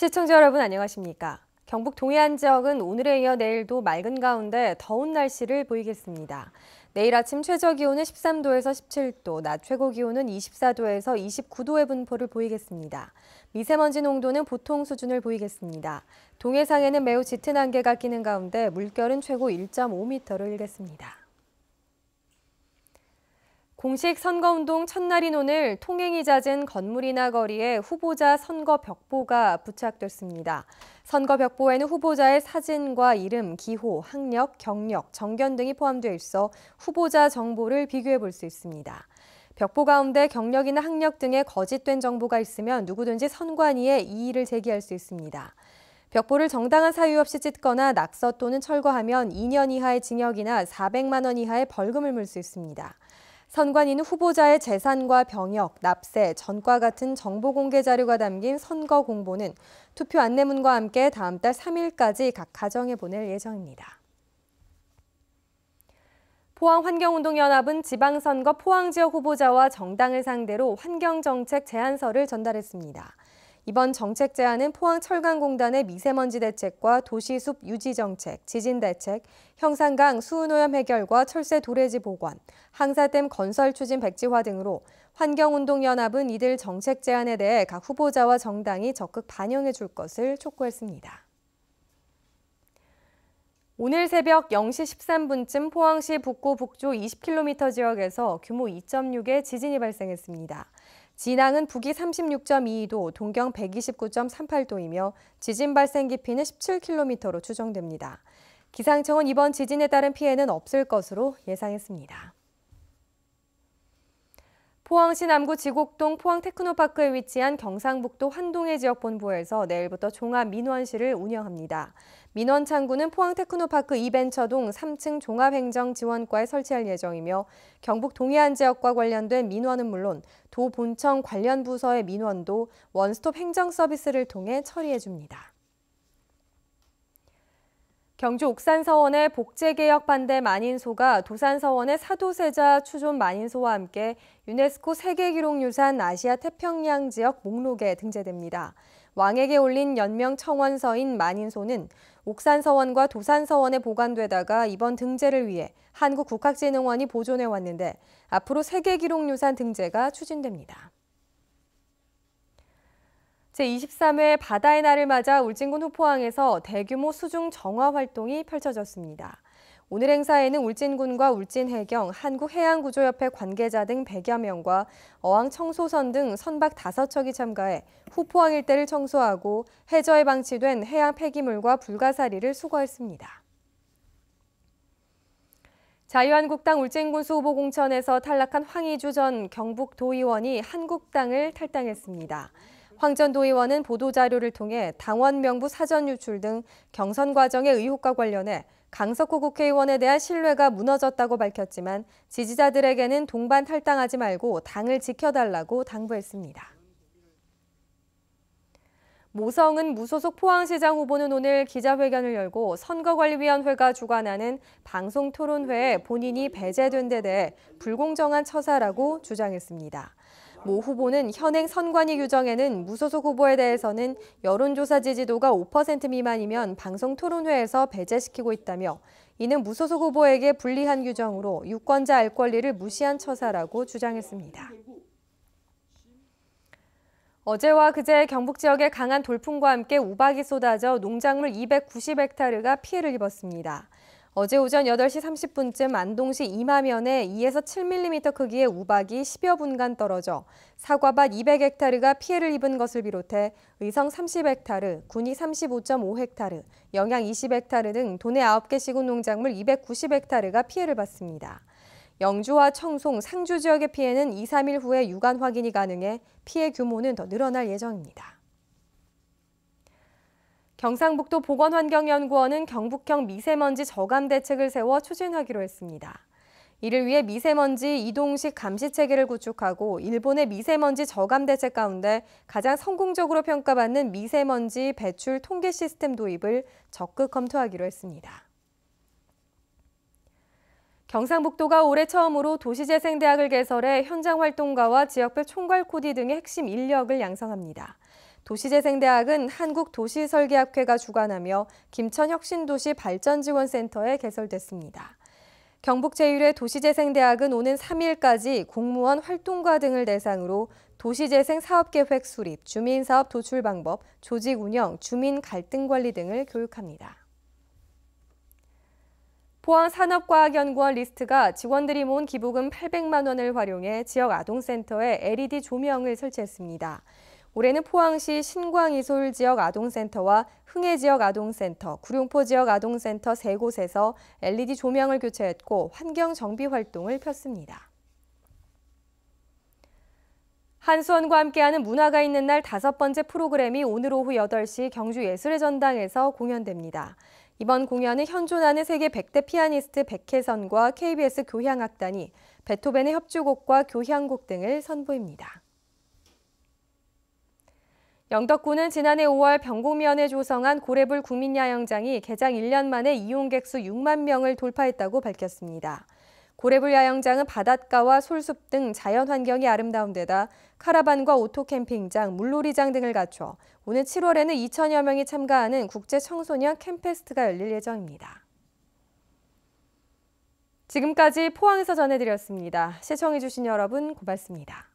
시청자 여러분 안녕하십니까? 경북 동해안 지역은 오늘에 이어 내일도 맑은 가운데 더운 날씨를 보이겠습니다. 내일 아침 최저 기온은 13도에서 17도, 낮 최고 기온은 24도에서 29도의 분포를 보이겠습니다. 미세먼지 농도는 보통 수준을 보이겠습니다. 동해상에는 매우 짙은 안개가 끼는 가운데 물결은 최고 1.5m를 일겠습니다. 공식 선거운동 첫날인 오늘 통행이 잦은 건물이나 거리에 후보자 선거 벽보가 부착됐습니다. 선거 벽보에는 후보자의 사진과 이름, 기호, 학력, 경력, 정견 등이 포함되어 있어 후보자 정보를 비교해 볼 수 있습니다. 벽보 가운데 경력이나 학력 등의 거짓된 정보가 있으면 누구든지 선관위에 이의를 제기할 수 있습니다. 벽보를 정당한 사유 없이 찢거나 낙서 또는 철거하면 2년 이하의 징역이나 400만 원 이하의 벌금을 물 수 있습니다. 선관위는 후보자의 재산과 병역, 납세, 전과 같은 정보 공개 자료가 담긴 선거 공보는 투표 안내문과 함께 다음 달 3일까지 각 가정에 보낼 예정입니다. 포항환경운동연합은 지방선거 포항지역 후보자와 정당을 상대로 환경정책 제안서를 전달했습니다. 이번 정책 제안은 포항철강공단의 미세먼지 대책과 도시숲 유지 정책, 지진 대책, 형산강 수은오염 해결과 철새 도래지 복원, 항사댐 건설 추진 백지화 등으로 환경운동연합은 이들 정책 제안에 대해 각 후보자와 정당이 적극 반영해 줄 것을 촉구했습니다. 오늘 새벽 0시 13분쯤 포항시 북구 북조 20km 지역에서 규모 2.6의 지진이 발생했습니다. 진앙은 북위 36.22도, 동경 129.38도이며 지진 발생 깊이는 17km로 추정됩니다. 기상청은 이번 지진에 따른 피해는 없을 것으로 예상했습니다. 포항시 남구 지곡동 포항테크노파크에 위치한 경상북도 환동해 지역 본부에서 내일부터 종합 민원실을 운영합니다. 민원 창구는 포항테크노파크 이벤처동 3층 종합행정지원과에 설치할 예정이며 경북 동해안 지역과 관련된 민원은 물론 도 본청 관련 부서의 민원도 원스톱 행정 서비스를 통해 처리해 줍니다. 경주 옥산서원의 복제개혁 반대 만인소가 도산서원의 사도세자 추존 만인소와 함께 유네스코 세계기록유산 아시아 태평양 지역 목록에 등재됩니다. 왕에게 올린 연명 청원서인 만인소는 옥산서원과 도산서원에 보관되다가 이번 등재를 위해 한국국학진흥원이 보존해왔는데 앞으로 세계기록유산 등재가 추진됩니다. 제23회 바다의 날을 맞아 울진군 후포항에서 대규모 수중 정화 활동이 펼쳐졌습니다. 오늘 행사에는 울진군과 울진해경, 한국해양구조협회 관계자 등 100여 명과 어항청소선 등 선박 5척이 참가해 후포항 일대를 청소하고 해저에 방치된 해양 폐기물과 불가사리를 수거했습니다. 자유한국당 울진군수 후보 공천에서 탈락한 황희주 전 경북도의원이 한국당을 탈당했습니다. 황전 도의원은 보도자료를 통해 당원 명부 사전 유출 등 경선 과정의 의혹과 관련해 강석호 국회의원에 대한 신뢰가 무너졌다고 밝혔지만 지지자들에게는 동반 탈당하지 말고 당을 지켜달라고 당부했습니다. 모성은 무소속 포항시장 후보는 오늘 기자회견을 열고 선거관리위원회가 주관하는 방송토론회에 본인이 배제된 데 대해 불공정한 처사라고 주장했습니다. 모 후보는 현행 선관위 규정에는 무소속 후보에 대해서는 여론조사 지지도가 5% 미만이면 방송 토론회에서 배제시키고 있다며 이는 무소속 후보에게 불리한 규정으로 유권자 알 권리를 무시한 처사라고 주장했습니다. 어제와 그제 경북 지역에 강한 돌풍과 함께 우박이 쏟아져 농작물 290헥타르가 피해를 입었습니다. 어제 오전 8시 30분쯤 안동시 이마면에 2에서 7mm 크기의 우박이 10여 분간 떨어져 사과밭 200헥타르가 피해를 입은 것을 비롯해 의성 30헥타르, 군이 35.5헥타르, 영양 20헥타르 등 도내 9개 시군 농작물 290헥타르가 피해를 봤습니다. 영주와 청송, 상주 지역의 피해는 2, 3일 후에 유관 확인이 가능해 피해 규모는 더 늘어날 예정입니다. 경상북도 보건환경연구원은 경북형 미세먼지 저감 대책을 세워 추진하기로 했습니다. 이를 위해 미세먼지 이동식 감시 체계를 구축하고 일본의 미세먼지 저감 대책 가운데 가장 성공적으로 평가받는 미세먼지 배출 통계 시스템 도입을 적극 검토하기로 했습니다. 경상북도가 올해 처음으로 도시재생대학을 개설해 현장 활동가와 지역별 총괄 코디 등의 핵심 인력을 양성합니다. 도시재생대학은 한국도시설계학회가 주관하며 김천혁신도시 발전지원센터에 개설됐습니다. 경북제일회 도시재생대학은 오는 3일까지 공무원 활동가 등을 대상으로 도시재생 사업계획 수립, 주민사업 도출 방법, 조직 운영, 주민 갈등 관리 등을 교육합니다. 포항산업과학연구원 리스트가 직원들이 모은 기부금 800만 원을 활용해 지역 아동센터에 LED 조명을 설치했습니다. 올해는 포항시 신광이솔 지역 아동센터와 흥해 지역 아동센터, 구룡포 지역 아동센터 세 곳에서 LED 조명을 교체했고 환경 정비 활동을 폈습니다. 한수원과 함께하는 문화가 있는 날 다섯 번째 프로그램이 오늘 오후 8시 경주 예술의 전당에서 공연됩니다. 이번 공연은 현존하는 세계 100대 피아니스트 백혜선과 KBS 교향악단이 베토벤의 협주곡과 교향곡 등을 선보입니다. 영덕군은 지난해 5월 병곡면에 조성한 고래불 국민야영장이 개장 1년 만에 이용객수 6만 명을 돌파했다고 밝혔습니다. 고래불 야영장은 바닷가와 솔숲 등 자연 환경이 아름다운 데다 카라반과 오토 캠핑장, 물놀이장 등을 갖춰 오늘 7월에는 2천여 명이 참가하는 국제 청소년 캠페스트가 열릴 예정입니다. 지금까지 포항에서 전해드렸습니다. 시청해주신 여러분 고맙습니다.